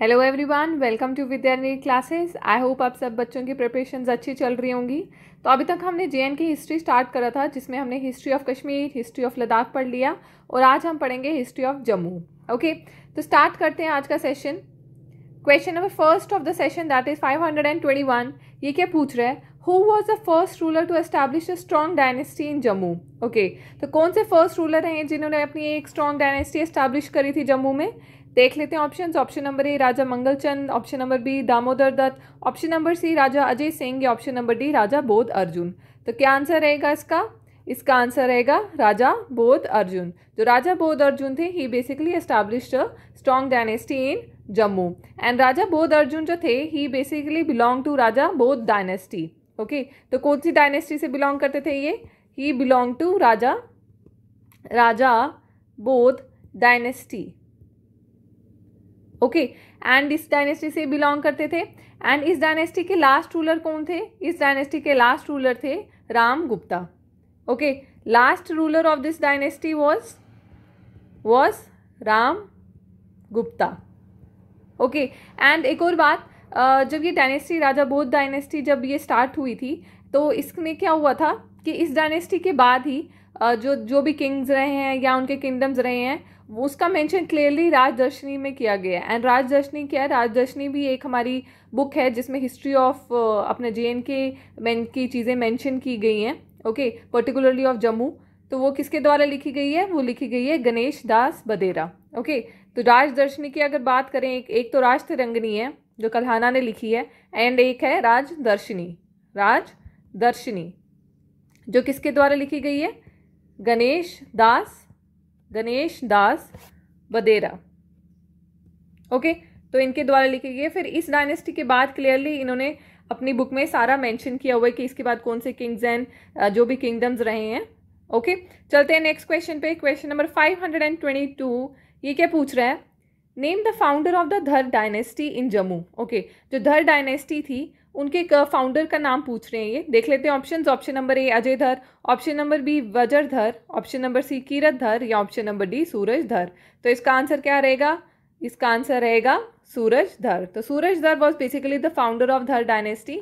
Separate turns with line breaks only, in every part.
Hello everyone welcome to Vidyarthini classes I hope आप सब बच्चों की प्रिपरेशन अच्छी चल रही होंगी तो अभी तक हमने जे की हिस्ट्री स्टार्ट करा था जिसमें हमने history of Kashmir history of Ladakh पढ़ लिया और आज हम पढ़ेंगे हिस्ट्री ऑफ जम्मू ओके तो स्टार्ट करते हैं आज का session question number first of the session that is five hundred and twenty one ये क्या पूछ रहा है who was the first ruler to establish a strong dynasty in Jammu okay तो कौन से फर्स्ट रूलर हैं जिन्होंने अपनी एक स्ट्रॉन्ग डायनेस्टी एस्टैब्लिश करी थी जम्मू में देख लेते हैं option option number A Raja Mangalchand option number B Damodar Datt option number C Raja Ajay Singh या ऑप्शन नंबर डी राजा बोध अर्जुन तो क्या आंसर रहेगा इसका इसका आंसर रहेगा राजा बोध अर्जुन जो राजा बोध अर्जुन थे he basically established strong strong dynasty in Jammu and Raja Bodh Arjun जो थे he basically belong to Raja Bodh dynasty okay तो कौन सी डायनेस्टी से बिलोंग करते थे ये ही belong to Raja Raja Bodh dynasty okay and इस डायनेस्टी से बिलोंग करते थे एंड इस डायनेस्टी के लास्ट रूलर कौन थे इस डायनेस्टी के लास्ट रूलर थे Ram Gupta okay last ruler of this dynasty was was Ram Gupta okay and एक और बात जब ये डायनेस्टी राजा बोध डायनेस्टी जब ये स्टार्ट हुई थी तो इसमें क्या हुआ था कि इस डायनेस्टी के बाद ही जो जो भी किंग्स रहे हैं या उनके किंगडम्स रहे हैं वो उसका मेंशन क्लियरली राजदर्शनी में किया गया है एंड राजदर्शनी क्या है राजदर्शनी भी एक हमारी बुक है जिसमें हिस्ट्री ऑफ uh, अपने जे एंड के मैन की चीज़ें मेंशन की गई हैं ओके पर्टिकुलरली ऑफ जम्मू तो वो किसके द्वारा लिखी गई है वो लिखी गई है गणेश दास बदेरा ओके तो राजदर्शनी की अगर बात करें एक एक तो राज तिरंगनी है जो कल्हाना ने लिखी है एंड एक है राजदर्शनी राजदर्शनी जो किसके द्वारा लिखी गई है गणेश दास गणेश दास बदेरा ओके तो इनके द्वारा लिखे गए फिर इस डायनेस्टी के बाद क्लियरली इन्होंने अपनी बुक में सारा मेंशन किया हुआ है कि इसके बाद कौन से किंग्स एंड जो भी किंगडम्स रहे हैं ओके okay? चलते हैं नेक्स्ट क्वेश्चन पे question number five hundred and twenty two ये क्या पूछ रहा है name the founder of the Dhar dynasty in Jammu okay जो धर डायनेस्टी थी उनके फाउंडर का नाम पूछ रहे हैं ये देख लेते हैं options option number A Ajay Dhar option number B वजर धर ऑप्शन नंबर सी कीरत धर या ऑप्शन नंबर डी सूरज धर तो इसका आंसर क्या रहेगा इसका आंसर रहेगा सूरज धर तो Suraj Dhar was basically the founder of Dhar dynasty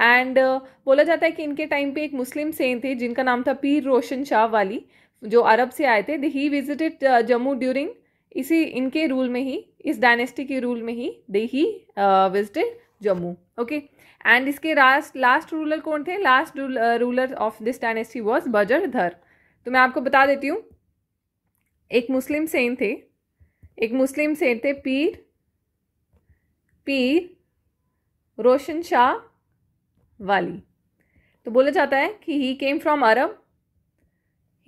and बोला जाता है कि इनके टाइम पे एक मुस्लिम सेन थे जिनका नाम था पीर रोशन शाह वाली जो अरब से आए थे the he visited Jammu during इसी इनके रूल में ही इस डायनेस्टी के रूल में ही they he visited Jammu okay and इसके लास्ट लास्ट रूलर कौन थे last ruler of this dynasty was Bajardhar तो मैं आपको बता देती हूँ एक मुस्लिम सेन थे एक मुस्लिम सेन थे पीर पीर रोशन शाह वाली तो बोला जाता है कि he came from Arab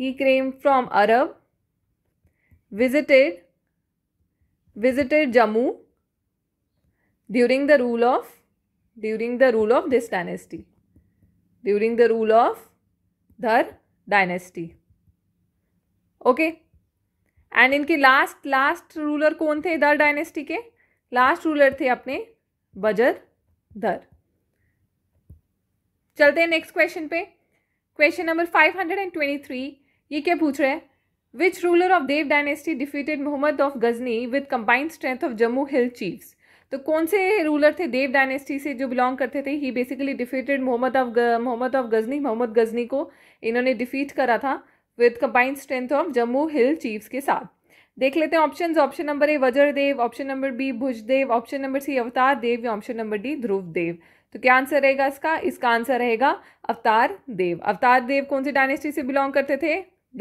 he came from Arab visited visited Jammu during the rule of during the rule of this dynasty during the rule of Dhar dynasty okay and इनके लास्ट लास्ट रूलर कौन थे धर डायनेस्टी के last ruler थे अपने buzzer Dhar चलते हैं next question पे question number five hundred and twenty three ये क्या पूछ रहे हैं which ruler of Dev dynasty defeated Mohammad of Ghazni with combined strength of Jammu hill chiefs तो कौन से रूलर थे देव डायनेस्टी से जो बिलोंग करते थे he basically defeated Mohammad of Mohammad of Ghazni Mohammad Ghazni को इन्होंने डिफीट करा था with combined strength of Jammu hill chiefs के साथ देख लेते हैं options option number A Vajradev option number B Bhujdev option number C Avtar Dev या option number D Dhruv Dev तो क्या आंसर रहेगा इसका इसका आंसर रहेगा अवतार देव अवतार देव कौन सी डायनेस्टी से बिलोंग करते थे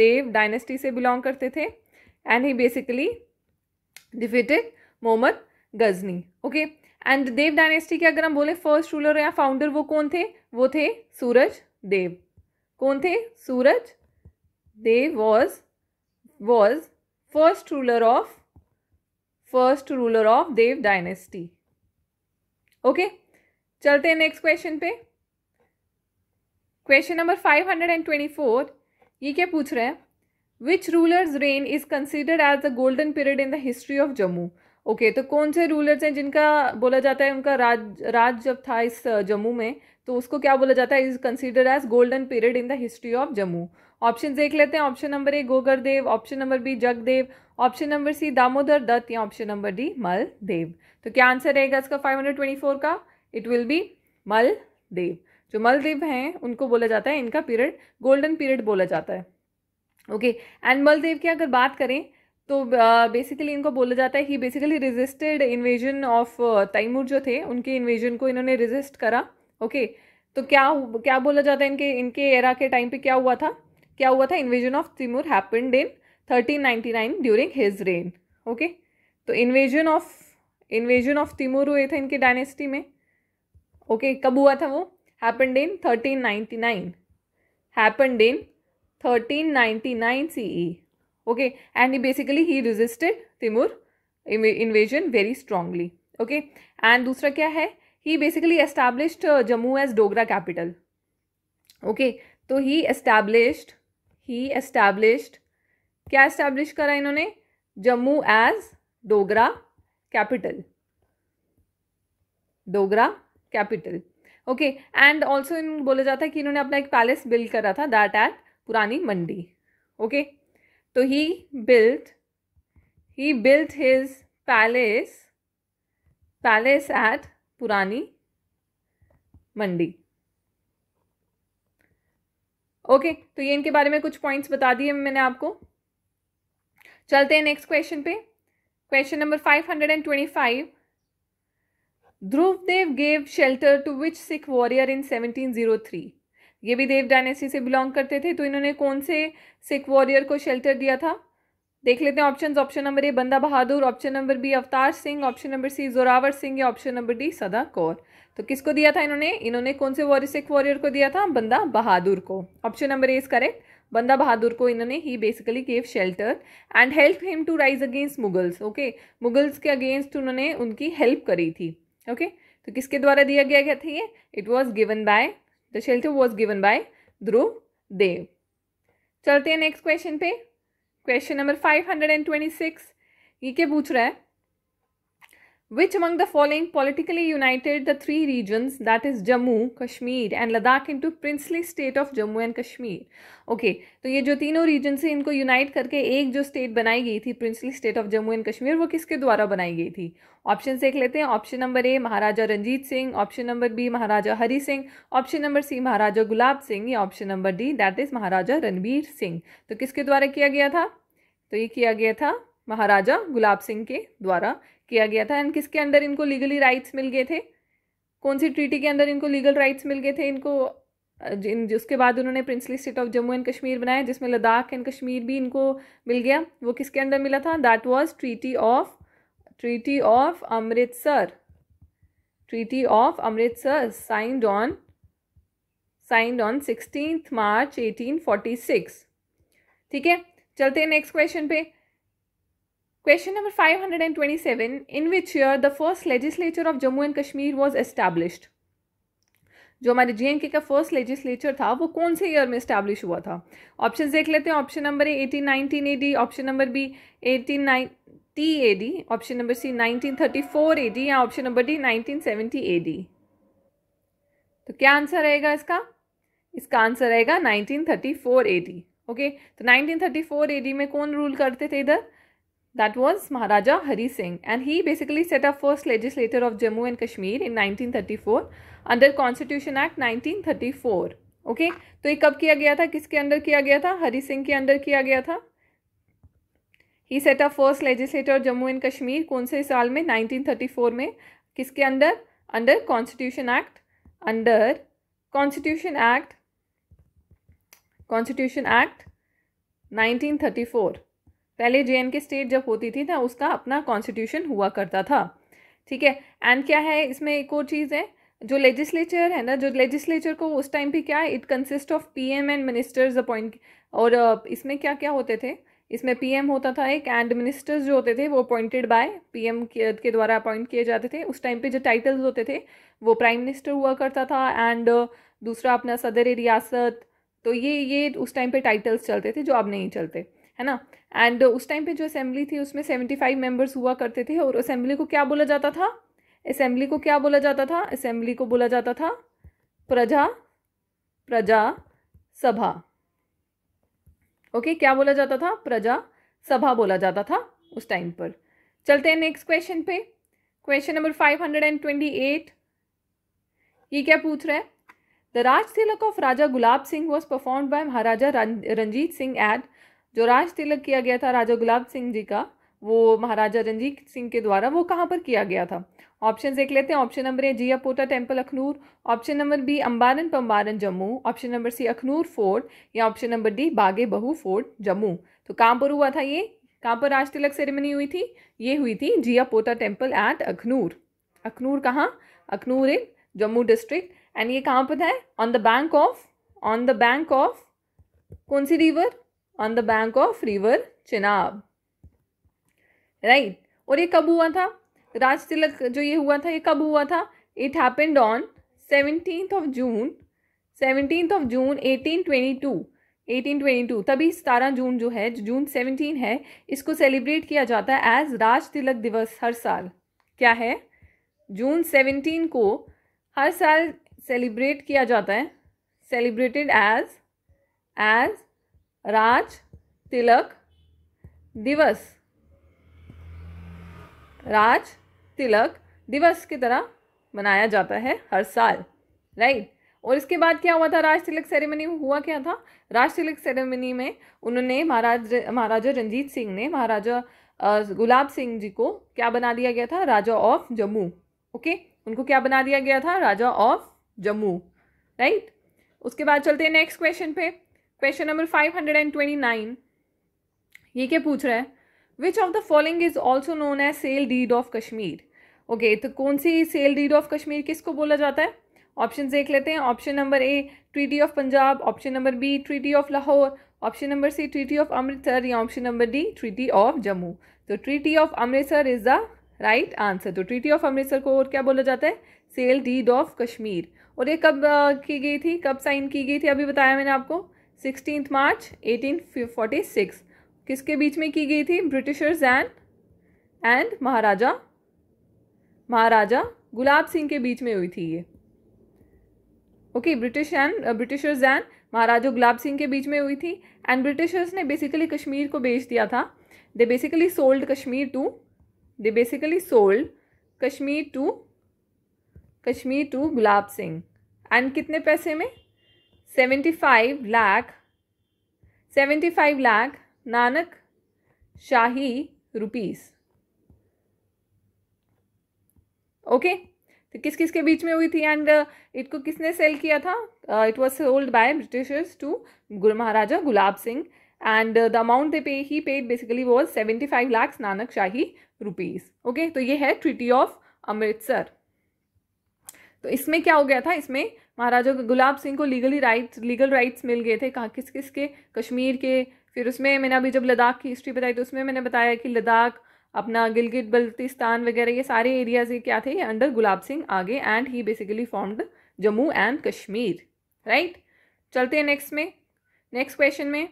देव डायनेस्टी से बिलोंग करते थे and he basically defeated Mohammad Ghazni okay and Dev dynasty के अगर हम बोले फर्स्ट रूलर या फाउंडर वो कौन थे वो थे सूरज देव कौन थे Suraj Dev was was first ruler of first ruler of Dev dynasty okay चलते हैं नेक्स्ट क्वेश्चन पे question number five hundred and twenty four ये क्या पूछ रहे हैं which rulers reign is considered as the golden period in the history of Jammu okay तो कौन से रूलर्स हैं जिनका बोला जाता है उनका राज राज जब था इस जम्मू में तो उसको क्या बोला जाता है is consider as golden period in the history of Jammu option देख लेते हैं option number A Gogar Dev option number B Jagdev option number C Damodar Datt या ऑप्शन नंबर डी मल देव तो क्या आंसर रहेगा इसका फाइव हंड्रेड ट्वेंटी फोर का it will be Mal Dev जो मलदेव हैं उनको बोला जाता है इनका पीरियड गोल्डन पीरियड बोला जाता है ओके एंड मलदेव की अगर बात करें तो बेसिकली इनको बोला जाता है कि basically resisted invasion of Timur जो थे उनके इन्वेजन को इन्होंने रेजिस्ट करा ओके तो क्या क्या बोला जाता है इनके इनके एरा के टाइम पे क्या हुआ था क्या हुआ था invasion of Timur happened in 1399 during his reign okay तो invasion of invasion of Timur हुए थे इनके डायनेस्टी में ओके okay, कब हुआ था वो happened in thirteen ninety nine happened in thirteen ninety nine C E okay and he basically he resisted timur invasion very strongly okay and dusra kya hai he basically established uh, jammu as dogra capital okay so he established he established क्या establish करा इन्होंने Jammu as Dogra capital Dogra capital okay and also इन बोला जाता है कि इन्होंने अपना एक पैलेस बिल्ड करा था that at Purani Mandi okay okay? तो he built he built his palace palace at Purani Mandi okay okay, तो ये इनके बारे में कुछ पॉइंट्स बता दिए मैंने आपको चलते हैं नेक्स्ट क्वेश्चन पे question number five hundred and twenty five Dhruvdev gave shelter to which Sikh warrior in seventeen zero three ये भी देव डायनेस्टी से बिलोंग करते थे तो इन्होंने कौन से सिख वॉरियर को शेल्टर दिया था देख लेते हैं ऑप्शंस ऑप्शन नंबर ए बंदा बहादुर option number B Avtar Singh option number C Zorawar Singh या ऑप्शन नंबर डी सदा कौर तो किसको दिया था इन्होंने इन्होंने कौन से वॉरियर सिख वॉरियर को दिया था बंदा बहादुर को option number A is correct Banda Bahadur को इन्होंने he basically gave shelter and help him to rise against Mughals okay Mughals के अगेंस्ट उन्होंने उनकी हेल्प करी थी ओके okay? तो किसके द्वारा दिया गया क्या था ये it was given by the shelter was given by Dhruv Dev चलते हैं नेक्स्ट क्वेश्चन पे question number five hundred and twenty six ये क्या पूछ रहा है Which among the following politically united the three regions, that is Jammu, Kashmir and Ladakh into princely state of Jammu and Kashmir? Okay, तो ये जो तीनों रीजन से इनको यूनाइट करके एक जो स्टेट बनाई गई थी princely state of Jammu and Kashmir वो किसके द्वारा बनाई गई थी ऑप्शन देख लेते हैं option number A Maharaja Ranjit Singh option number B Maharaja Hari Singh option number C Maharaja Gulab Singh या option number D that is Maharaja Ranbir Singh तो किसके द्वारा किया गया था तो ये किया गया था महाराजा गुलाब सिंह के द्वारा किया गया था एंड किसके अंडर इनको लीगली राइट्स मिल गए थे कौन सी ट्रीटी के अंदर इनको लीगल राइट्स मिल गए थे इनको जिन जिसके बाद उन्होंने princely state of Jammu and Kashmir बनाया जिसमें लद्दाख एंड कश्मीर भी इनको मिल गया वो किसके अंडर मिला था that was treaty of treaty of Amritsar treaty of Amritsar signed on signed on sixteen March eighteen forty six ठीक है चलते हैं नेक्स्ट क्वेश्चन पे Question number 527 In which year the first legislature of Jammu and Kashmir was established? जो हमारे जे का first legislature था वो कौन से ईयर में इस्टेब्लिश हुआ था ऑप्शन देख लेते हैं option number A eighteen nineteen A D option number B eighteen ninety A D option number C nineteen thirty four A D या option number D nineteen seventy A D तो क्या answer रहेगा इसका इसका answer रहेगा nineteen thirty four A D okay तो nineteen thirty four A D में कौन रूल करते थे इधर that was Maharaja Hari Singh, and he basically set up first legislature of Jammu and Kashmir in 1934 under Constitution Act 1934. Okay okay? तो ये कब किया गया था किसके अंडर किया गया था हरी सिंह के अंडर किया गया था ही set up first legislator Jammu and Kashmir कौन से साल में 1934 में किसके under under constitution act under constitution act constitution act 1934 पहले जे के स्टेट जब होती थी ना उसका अपना कॉन्स्टिट्यूशन हुआ करता था ठीक है एंड क्या है इसमें एक और चीज़ है जो लेजिस्लेचर है ना जो लेजिस्लेचर को उस टाइम पे क्या है it consist of P M and ministers appoint और इसमें क्या क्या होते थे इसमें पी एम होता था एक एंड मिनिस्टर्स जो होते थे वो अपॉइंटेड बाय पी एम के द्वारा अपॉइंट किए जाते थे उस टाइम पे जो टाइटल्स होते थे वो प्राइम मिनिस्टर हुआ करता था एंड दूसरा अपना सदर रियासत तो ये ये उस टाइम पे टाइटल्स चलते थे जो अब नहीं चलते है ना एंड uh, उस टाइम पे जो असेंबली थी उसमें सेवेंटी फाइव मेम्बर्स हुआ करते थे और असेंबली को क्या बोला जाता था असेंबली को क्या बोला जाता था असेंबली को बोला जाता था प्रजा प्रजा सभा ओके क्या बोला जाता था प्रजा सभा बोला जाता था उस टाइम पर चलते हैं नेक्स्ट क्वेश्चन पे question number five hundred and twenty eight ये क्या पूछ रहा है the raj tilak of Raja Gulab Singh was perform by Maharaja Ranjit Singh at जो राज तिलक किया गया था राजा गुलाब सिंह जी का वो महाराजा रंजीत सिंह के द्वारा वो कहाँ पर किया गया था ऑप्शन देख लेते हैं option number A Jia Pota temple Akhnoor option number B Ambaran पम्बारन Jammu option number C Akhnoor fort या option number D Bagh-e Bahu fort Jammu तो कहाँ पर हुआ था ये कहाँ पर राज तिलक सेरेमनी हुई थी ये हुई थी जिया पोता टेम्पल एट अखनूर अखनूर कहाँ Akhnoor in Jammu district and ये कहाँ पर है on the bank of on the bank of कौन सी river on the bank of river Chenab right और ये कब हुआ था राज तिलक जो ये हुआ था ये कब हुआ था it happened on seventeen of June seventeen of June eighteen twenty two eighteen twenty two तभी सतारह जून जो है जो जून सेवनटीन है इसको सेलिब्रेट किया जाता है एज राज तिलक दिवस हर साल क्या है जून सेवनटीन को हर साल सेलिब्रेट किया जाता है celebrated as as Raj Tilak Diwas Raj Tilak दिवस की तरह मनाया जाता है हर साल राइट और इसके बाद क्या हुआ था राज तिलक सेरेमनी हुआ क्या था राज तिलक सेरेमनी में उन्होंने महाराज महाराजा रंजीत सिंह ने महाराजा गुलाब सिंह जी को क्या बना दिया गया था राजा ऑफ जम्मू ओके उनको क्या बना दिया गया था राजा ऑफ जम्मू राइट उसके बाद चलते हैं नेक्स्ट क्वेश्चन पे question number five hundred and twenty nine ये क्या पूछ रहा है which of the following is also known as sale deed of Kashmir okay तो कौन सी सेल डीड ऑफ कश्मीर किसको बोला जाता है ऑप्शन देख लेते हैं option number A treaty of Punjab option number B treaty of Lahore option number C treaty of Amritsar या option number D treaty of Jammu तो treaty of Amritsar is the right answer तो ट्रीटी ऑफ अमृतसर को और क्या बोला जाता है सेल डीड ऑफ कश्मीर और ये कब की गई थी कब साइन की गई थी अभी बताया मैंने आपको सिक्सटीन मार्च एटीन सिक्स किसके बीच में की गई थी Britishers and and Maharaja Maharaja Gulab Singh के बीच में हुई थी ये okay British and Britishers and Maharaja Gulab Singh के बीच में हुई थी एंड ब्रिटिशर्स ने बेसिकली कश्मीर को बेच दिया था they basically sold Kashmir to they basically sold Kashmir to Kashmir to Gulab Singh and कितने पैसे में seventy five lakh seventy five lakh Nanak Shahi rupees okay तो किस किस के बीच में हुई थी एंड uh, इट को किसने सेल किया था it was sold by Britishers to Guru Maharaja Gulab Singh and the amount they pay he paid basically was seventy five lakhs Nanak Shahi rupees okay तो ये है ट्रिटी ऑफ अमृतसर तो इसमें क्या हो गया था इसमें महाराजा गुलाब सिंह को लीगली राइट्स लीगल राइट्स मिल गए थे कहाँ किस किस के कश्मीर के फिर उसमें मैंने अभी जब लद्दाख की हिस्ट्री बताई तो उसमें मैंने बताया कि लद्दाख अपना गिलगित बल्तिस्तान वगैरह ये सारे एरियाज ये क्या थे ये अंडर गुलाब सिंह आगे and he basically formed Jammu and Kashmir right चलते हैं नेक्स्ट में नेक्स्ट क्वेश्चन में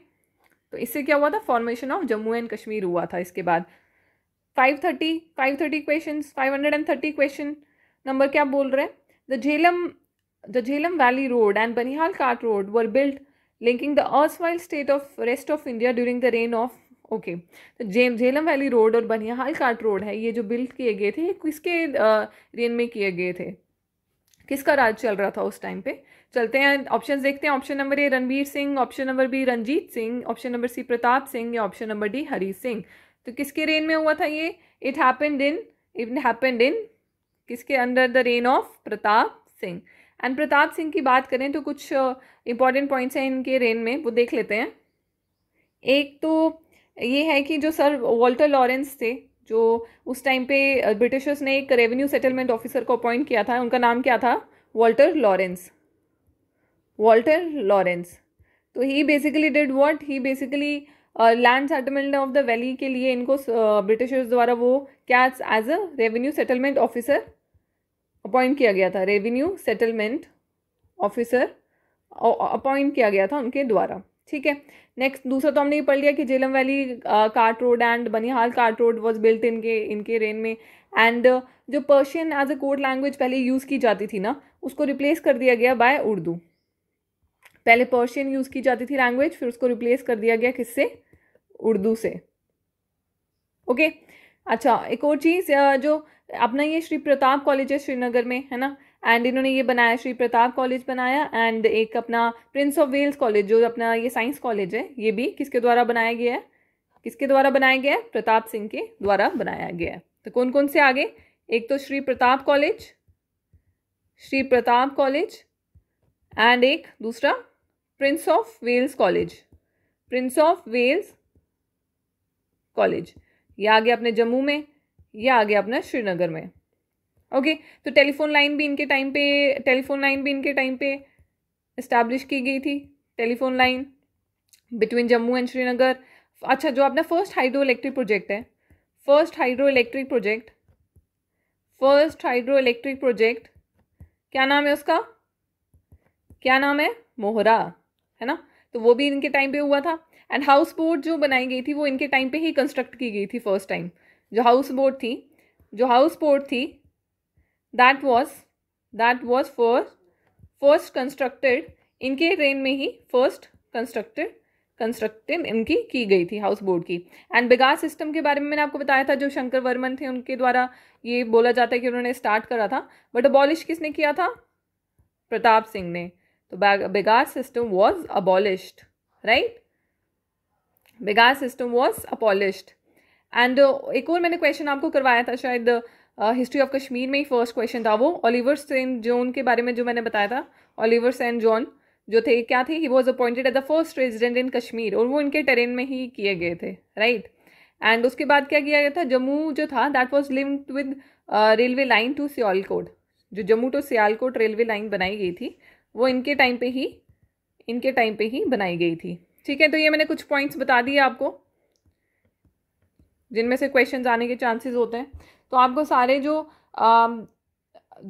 तो इससे क्या हुआ था formation of Jammu and Kashmir हुआ था इसके बाद five thirty five thirty question five hundred and thirty question number क्या बोल रहे हैं The Jhelum, the Jhelum Valley Road and Banihal Cart Road were built linking the erstwhile state of rest of India during the reign of okay तो जेम Jhelum valley road और बनिहाल काट road है ये जो बिल्ड किए गए थे ये किसके रेन में किए गए थे किसका राज चल रहा था उस टाइम पे चलते हैं ऑप्शन देखते हैं option number A Ranbir Singh option number B Ranjit Singh option number C Pratap Singh या option number D Hari Singh तो किसके रेन में हुआ था ये it happened in it happened in किसके under the reign of Pratap Singh and Pratap Singh की बात करें तो कुछ इंपॉर्टेंट uh, पॉइंट्स हैं इनके रेन में वो देख लेते हैं एक तो ये है कि जो सर वॉल्टर लॉरेंस थे जो उस टाइम पे uh, ब्रिटिशर्स ने एक रेवेन्यू सेटलमेंट ऑफिसर को अपॉइंट किया था उनका नाम क्या था वॉल्टर लॉरेंस वॉल्टर लॉरेंस तो he basically did what he basically land settlement of the valley के लिए इनको uh, ब्रिटिशर्स uh, द्वारा वो क्या as a revenue settlement officer appoint किया गया था रेवेन्यू सेटलमेंट ऑफिसर अपॉइंट किया गया था उनके द्वारा ठीक है नेक्स्ट दूसरा तो हमने ये पढ़ लिया कि Jhelum valley cart road and Banihal cart road was built इनके इनके रेन में एंड uh, जो Persian as a code language पहले यूज़ की जाती थी ना उसको रिप्लेस कर दिया गया बाय उर्दू पहले पर्शियन यूज़ की जाती थी लैंग्वेज फिर उसको रिप्लेस कर दिया गया किससे उर्दू से ओके okay? अच्छा एक और चीज़ जो अपना ये श्री प्रताप कॉलेज है श्रीनगर में है ना एंड इन्होंने ये बनाया श्री प्रताप कॉलेज बनाया एंड एक अपना प्रिंस ऑफ वेल्स कॉलेज जो अपना ये साइंस कॉलेज है ये भी किसके द्वारा बनाया गया है किसके द्वारा बनाया गया है प्रताप सिंह के द्वारा बनाया गया है तो कौन कौन से आगे एक तो Shri Pratap college Shri Pratap college and एक दूसरा prince of Wales college prince of Wales college ये आगे अपने जम्मू में ये आ गया अपना श्रीनगर में ओके तो टेलीफोन लाइन भी इनके टाइम पे टेलीफोन लाइन भी इनके टाइम पे इस्टेब्लिश की गई थी telephone line between Jammu and Srinagar अच्छा जो अपना फर्स्ट हाइड्रो इलेक्ट्रिक प्रोजेक्ट है first hydro electric project first hydro electric project क्या नाम है उसका क्या नाम है मोहरा है ना तो वो भी इनके टाइम पे हुआ था एंड हाउस बोट जो बनाई गई थी वो इनके टाइम पे ही कंस्ट्रक्ट की गई थी फर्स्ट टाइम जो हाउस बोट थी जो हाउस बोट थी that was that was for first constructed इनके रेन में ही फर्स्ट कंस्ट्रक्टेड कंस्ट्रक्टिव इनकी की गई थी हाउस बोर्ड की एंड बिगास सिस्टम के बारे में मैंने आपको बताया था जो शंकर वर्मन थे उनके द्वारा ये बोला जाता है कि उन्होंने स्टार्ट करा था बट अबॉलिश किसने किया था प्रताप सिंह ने तो begar system was abolished right begar system was abolished and uh, एक और मैंने क्वेश्चन आपको करवाया था शायद हिस्ट्री ऑफ कश्मीर में ही फर्स्ट क्वेश्चन था वो ओलिवर सेंट जॉन के बारे में जो मैंने बताया था ओलिवर सेंट जॉन जो थे क्या थे he was appointed at the first resident in Kashmir और वो इनके टेरेन में ही किए गए थे राइट right? एंड उसके बाद क्या किया गया था जम्मू जो था that was linked with railway line to Sialkot जो Jammu to Sialkot railway line बनाई गई थी वो इनके टाइम पे ही इनके टाइम पे ही बनाई गई थी ठीक है तो ये मैंने कुछ पॉइंट्स बता दिए आपको जिनमें से क्वेश्चन आने के चांसेस होते हैं तो आपको सारे जो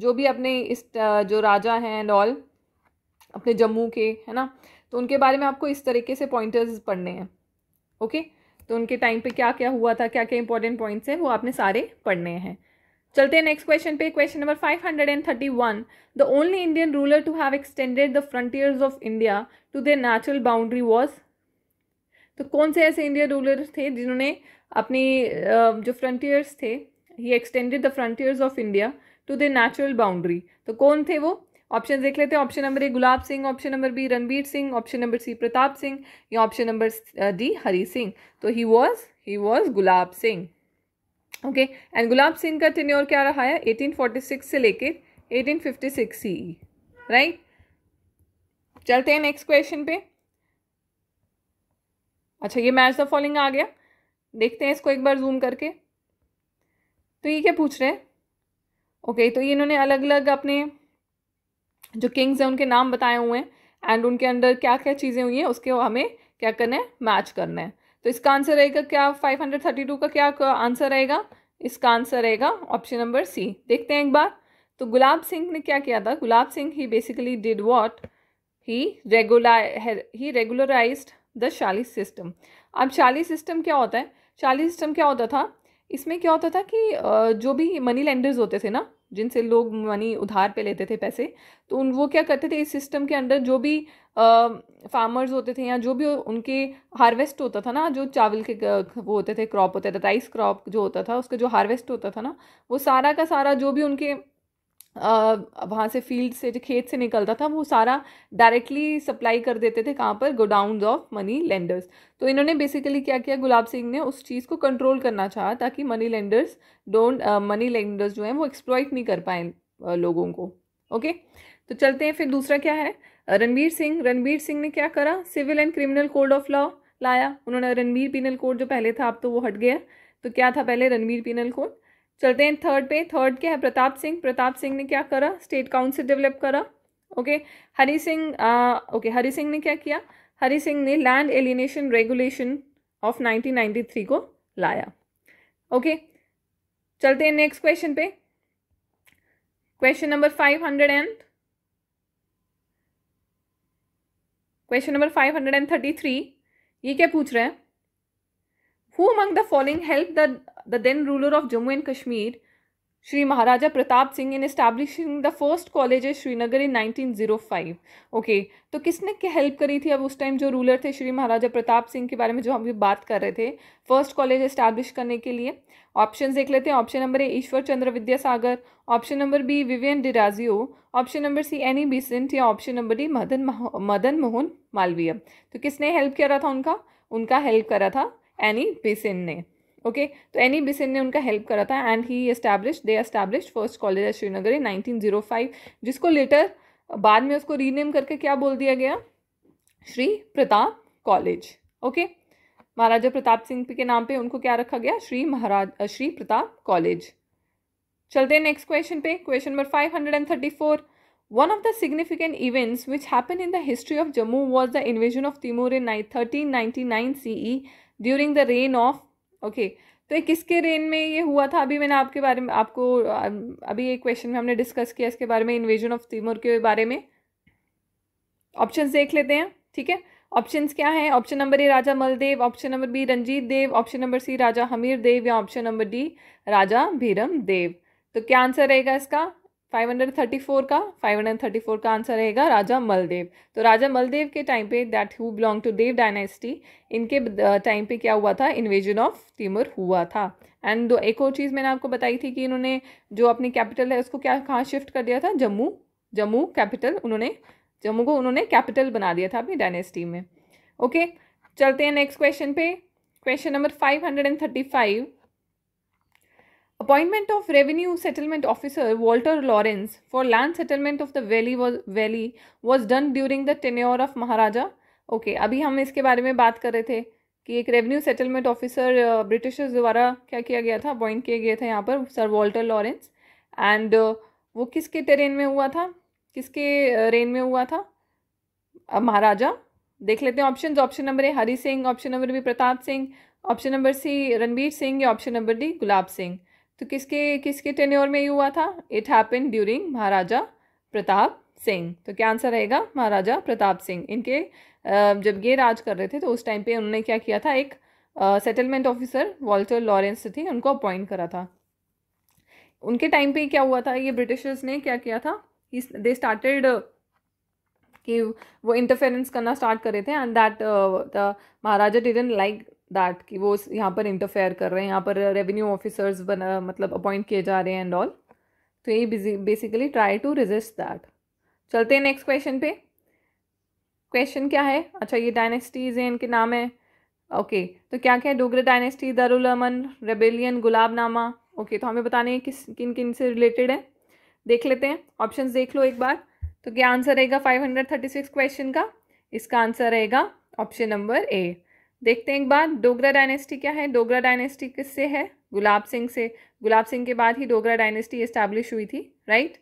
जो भी अपने इस जो राजा हैं एंड ऑल अपने जम्मू के है ना तो उनके बारे में आपको इस तरीके से पॉइंटर्स पढ़ने हैं ओके तो उनके टाइम पे क्या क्या हुआ था क्या क्या इंपॉर्टेंट पॉइंट्स हैं वो आपने सारे पढ़ने हैं चलते हैं नेक्स्ट क्वेश्चन पे question number five hundred and thirty one the only Indian ruler to have extended the frontiers of India to their natural boundary was तो कौन से ऐसे इंडिया रूलर थे जिन्होंने अपनी जो फ्रंटियर्स थे he extended the frontiers of India to the natural boundary तो कौन थे वो ऑप्शन देख लेते हैं option number A Gulab Singh option number B Ranbir Singh option number C Pratap Singh या option number D Hari Singh तो he was he was Gulab Singh okay and Gulab Singh का टेन्योर क्या रहा है 1846 से लेके 1856 सीई राइट चलते हैं नेक्स्ट क्वेश्चन पे अच्छा ये मैच द फॉलोइंग आ गया देखते हैं इसको एक बार जूम करके तो ये क्या पूछ रहे हैं ओके तो ये इन्होंने अलग अलग अपने जो किंग्स हैं उनके नाम बताए हुए हैं एंड उनके अंडर क्या क्या चीज़ें हुई हैं उसके हमें क्या करना है मैच करना है तो इसका आंसर रहेगा क्या फाइव हंड्रेड थर्टी टू का क्या आंसर रहेगा इसका आंसर रहेगा ऑप्शन नंबर सी देखते हैं एक बार तो गुलाब सिंह ने क्या किया था Gulab Singh he basically did what he regular he regularize the shali system अब शाली सिस्टम क्या होता है शाली सिस्टम क्या होता था इसमें क्या होता था कि जो भी मनी लेंडर्स होते थे ना जिनसे लोग मनी उधार पे लेते थे पैसे तो उन वो क्या करते थे इस सिस्टम के अंडर जो भी फार्मर्स होते थे या जो भी उनके हार्वेस्ट होता था ना जो चावल के वो होते थे क्रॉप होते थे राइस क्रॉप जो होता था उसका जो हार्वेस्ट होता था ना वो सारा का सारा जो भी उनके वहाँ से फील्ड से जो खेत से निकलता था वो सारा डायरेक्टली सप्लाई कर देते थे कहाँ पर गोडाउन ऑफ मनी लेंडर्स तो इन्होंने बेसिकली क्या किया गुलाब सिंह ने उस चीज़ को कंट्रोल करना चाहा ताकि money lenders don't money lenders जो हैं वो एक्सप्लॉइट नहीं कर पाए लोगों को ओके तो चलते हैं फिर दूसरा क्या है रणबीर सिंह रणबीर सिंह ने क्या करा civil and criminal code of law लाया उन्होंने रणवीर पिनल कोड जो पहले था अब तो वो हट गया तो क्या था पहले रणवीर पिनल कोड चलते हैं थर्ड पे थर्ड क्या है प्रताप सिंह प्रताप सिंह ने क्या करा स्टेट काउंसिल डेवलप करा ओके हरि हरी सिंह ओके हरी सिंह ने क्या किया हरी सिंह ने लैंड एलिनेशन रेगुलेशन ऑफ 1993 को लाया ओके okay. चलते हैं नेक्स्ट क्वेश्चन पे question number five hundred and question number five hundred and thirty three ये क्या पूछ रहे हैं Who among the following helped the, the then ruler of Jammu and Kashmir, Shri Maharaja Pratap Singh in establishing the first college at Srinagar in 1905? Okay, तो किसने help करी थी अब उस टाइम जो रूलर थे श्री महाराजा प्रताप सिंह के बारे में जो हम भी बात कर रहे थे फर्स्ट कॉलेज एस्टैब्लिश करने के लिए ऑप्शन देख लेते हैं option number A Ishwar Chandra Vidyasagar option number B Vivian Derozio option number C Annie Besant या option number D Madan Madan Mohan Malviya तो किसने हेल्प करा था उनका उनका हेल्प करा था एनी बिसिन ने ओके okay? तो एनी बिसिन ने उनका हेल्प करा था and he establish they establish first college of Srinagar in 1905 जिसको लेटर बाद में उसको रीनेम करके क्या बोल दिया गया श्री प्रताप कॉलेज ओके महाराजा प्रताप सिंह के नाम पे उनको क्या रखा गया श्री महाराज श्री प्रताप कॉलेज चलते हैं नेक्स्ट क्वेश्चन पे question number five hundred and thirty four One of the significant events which happened in the history of Jammu was the invasion of Timur in 1399 CE during the reign of okay तो ये किसके reign में ये हुआ था अभी मैंने आपके बारे में आपको अभी एक क्वेश्चन में हमने डिस्कस किया इसके बारे में इन्वेजन ऑफ तिमोर के बारे में ऑप्शन देख लेते हैं ठीक है ऑप्शन क्या हैं option number A Raja Maldev option number B Ranjit Dev option number C Raja Hamir Dev या option number D Raja Bhiram Dev तो क्या आंसर रहेगा इसका 534 का 534 का आंसर रहेगा राजा मलदेव तो राजा मलदेव के टाइम पे that who belong to Dev dynasty इनके टाइम पे क्या हुआ था इन्वेजन ऑफ तिमर हुआ था एंड दो एक और चीज़ मैंने आपको बताई थी कि इन्होंने जो अपनी कैपिटल है उसको क्या कहाँ शिफ्ट कर दिया था जम्मू जम्मू कैपिटल उन्होंने जम्मू को उन्होंने कैपिटल बना दिया था अपनी डायनेस्टी में ओके okay, चलते हैं नेक्स्ट क्वेश्चन पे question number five hundred and thirty five Appointment of Revenue Settlement Officer Walter Lawrence for land settlement of the valley was valley was done during the tenure of Maharaja. Okay, अभी हम इसके बारे में बात कर रहे थे कि एक रेवेन्यू सेटलमेंट ऑफिसर ब्रिटिशर्स द्वारा क्या किया गया था अपॉइंट किए गए थे यहाँ पर सर वॉल्टर लॉरेंस एंड वो किसके टेरेन में हुआ था किसके रेन uh, में हुआ था महाराजा uh, देख लेते हैं option option number A Hari Singh option number B Pratap Singh option number C Ranbir Singh या option number D Gulab Singh तो किसके किसके टेन्योर में ये हुआ था it happen during Maharaja Pratap Singh तो क्या आंसर रहेगा महाराजा प्रताप सिंह इनके जब ये राज कर रहे थे तो उस टाइम पे उन्होंने क्या किया था एक सेटलमेंट ऑफिसर वॉल्टर लॉरेंस थे उनको अपॉइंट करा था उनके टाइम पे क्या हुआ था ये ब्रिटिशर्स ने क्या किया था दे स्टार्टेड कि वो इंटरफेरेंस करना स्टार्ट कर रहे थे and that Maharaja didn't like that कि वो यहाँ पर इंटरफेयर कर रहे हैं यहाँ पर रेवेन्यू ऑफिसर्स बना मतलब अपॉइंट किए जा रहे हैं एंड ऑल तो ये basically try to resist that चलते हैं नेक्स्ट क्वेश्चन पे क्वेश्चन क्या है अच्छा ये डायनेस्टीज हैं इनके नाम है ओके okay, तो क्या क्या है डोगरा डायनेस्टी दारुल अमन रेबेलियन नामा ओके okay, तो हमें बताने हैं किस किन किन से रिलेटेड है देख लेते हैं ऑप्शन देख लो एक बार तो क्या आंसर रहेगा five hundred thirty six question का इसका आंसर रहेगा ऑप्शन नंबर ए देखते हैं एक बार डोगरा डायनेस्टी क्या है डोगरा डायनेस्टी किससे है गुलाब सिंह से गुलाब सिंह के बाद ही डोगरा डायनेस्टी इस्टेब्लिश हुई थी राइट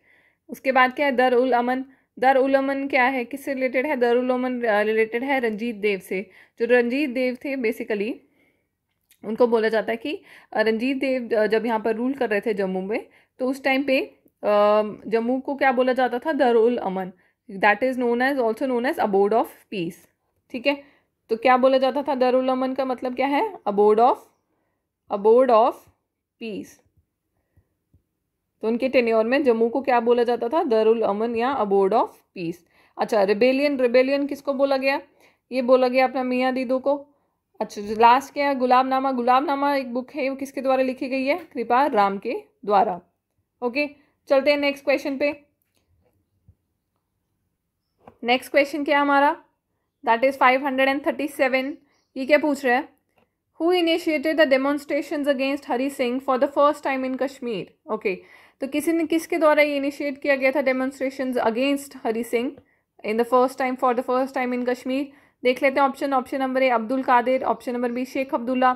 उसके बाद क्या है दर उल अमन दर उल अमन क्या है किससे रिलेटेड है दर उल अमन रिलेटेड है रंजीत देव से जो रंजीत देव थे बेसिकली उनको बोला जाता है कि रंजीत देव जब यहाँ पर रूल कर रहे थे जम्मू में तो उस टाइम पे जम्मू को क्या बोला जाता था Dar ul Aman that is known as also known as abode of peace ठीक है तो क्या बोला जाता था दरुलमन अमन का मतलब क्या है abode of abode of peace तो उनके टेन्योर में जम्मू को क्या बोला जाता था दरुल अमन या अबोर्ड ऑफ पीस अच्छा रिबेलियन रिबेलियन किसको बोला गया ये बोला गया अपना मियाँ दीदू को अच्छा लास्ट क्या है गुलाबनामा गुलाबनामा एक बुक है वो किसके द्वारा लिखी गई है कृपा राम के द्वारा ओके चलते हैं नेक्स्ट क्वेश्चन पे नेक्स्ट क्वेश्चन क्या हमारा that is five hundred and thirty seven ये क्या पूछ रहे हैं who initiated the demonstration against Hari Singh for the first time in Kashmir okay तो किसी ने किसके द्वारा ये इनिशिएट किया गया था demonstration against Hari Singh in the first time for the first time in Kashmir देख लेते हैं option option number A Abdul Qadir option number B Sheikh Abdullah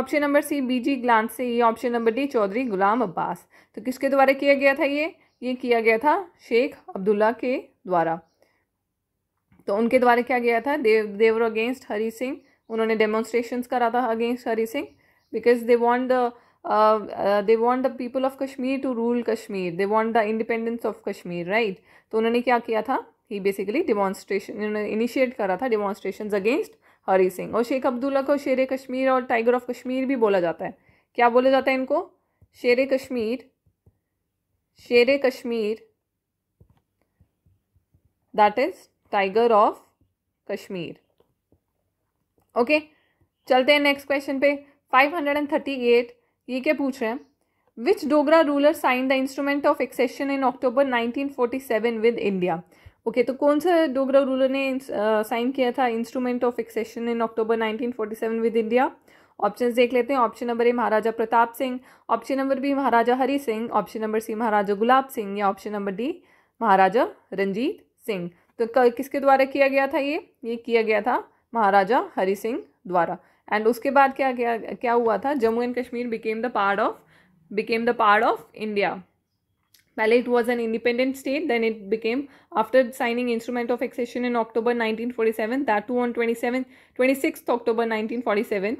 option number C जी ग्लान से ये option number D Chaudhary Ghulam Abbas तो किसके द्वारा किया गया था ये ये किया गया था शेख अब्दुल्ला के द्वारा तो उनके द्वारा क्या गया था देव देवर अगेंस्ट हरी सिंह उन्होंने डेमोन्स्ट्रेशन करा था against Hari Singh because they want the they want the people of Kashmir to rule Kashmir they want the independence of Kashmir right तो उन्होंने क्या किया था ही बेसिकली डिमॉन्स्ट्रेशन इन्होंने इनिशिएट करा था डिमॉन्स्ट्रेशन अगेंस्ट हरी सिंह और शेख अब्दुल्ला को शेर कश्मीर और टाइगर ऑफ कश्मीर भी बोला जाता है क्या बोला जाता है इनको Sher Kashmir Sher Kashmir that is tiger of Kashmir okay चलते हैं नेक्स्ट क्वेश्चन पे 538 ये क्या पूछ रहे हैं which Dogra ruler sign the instrument of accession in October 1947 with India okay तो कौन सा डोगरा रूलर ने साइन uh, किया था instrument of accession in October 1947 with India option देख लेते हैं option number A Maharaja Pratap Singh option number B Maharaja Hari Singh option number C Maharaja Gulab Singh या option number D Maharaja Ranjit Singh तो किसके द्वारा किया गया था ये ये किया गया था महाराजा हरि सिंह द्वारा एंड उसके बाद क्या क्या क्या हुआ था Jammu and Kashmir became the part of became the part of India पहले it was an independent state then it became after signing instrument of accession in October 1947 that too on twenty seven twenty six October seven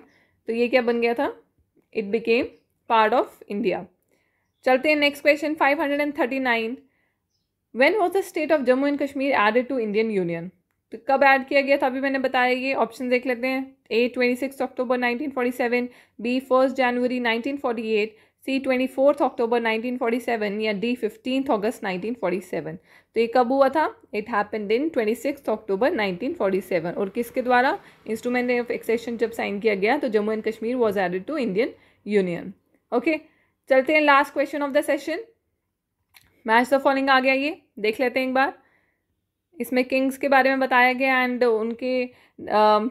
तो ये क्या बन गया था it became part of India चलते हैं next question five hundred and thirty nine when was the state of Jammu and Kashmir added to Indian union तो कब ऐड किया गया था अभी मैंने बताया ये ऑप्शन देख लेते हैं A twenty six October nineteen forty seven B first January nineteen forty eight C twenty fourth October nineteen forty seven या D fifteen August nineteen forty seven तो ये कब हुआ था it happen in twenty six October nineteen forty seven और किसके द्वारा instrument of accession जब साइन किया गया तो Jammu and Kashmir was added to Indian union okay चलते हैं last question of the session match the तो फॉलिंग आ गया ये देख लेते हैं एक बार इसमें किंग्स के बारे में बताया गया एंड उनके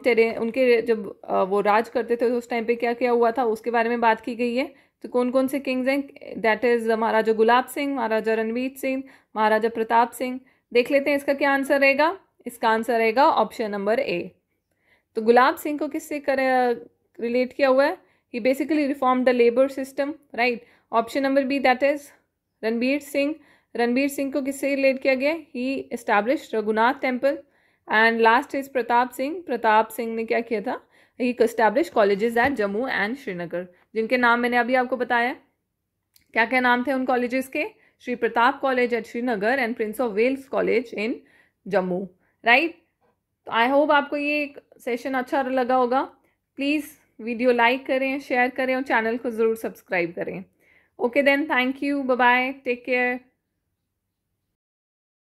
तेरे उनके जब वो राज करते थे तो उस टाइम पे क्या क्या हुआ था उसके बारे में बात की गई है तो कौन कौन से किंग्स हैं दैट इज़ महाराजा गुलाब सिंह महाराजा रणवीर सिंह महाराजा प्रताप सिंह देख लेते हैं इसका क्या आंसर रहेगा इसका आंसर रहेगा ऑप्शन नंबर ए तो गुलाब सिंह को किससे कर रिलेट किया हुआ है he basically reform the labour system right option number B that is Ranbir Singh Ranbir Singh को किससे रिलेट किया गया he establish Raghunath temple and last is Pratap Singh Pratap Singh ने क्या किया था he establish colleges at Jammu and Srinagar जिनके नाम मैंने अभी आपको बताया क्या क्या नाम थे उन कॉलेजेस के Shri Pratap college at Srinagar and prince of Wales college in Jammu right तो आई होप आपको ये सेशन अच्छा लगा होगा प्लीज़ वीडियो लाइक करें शेयर करें और चैनल को ज़रूर सब्सक्राइब करें Okay, then, thank you. Bye bye. Take care.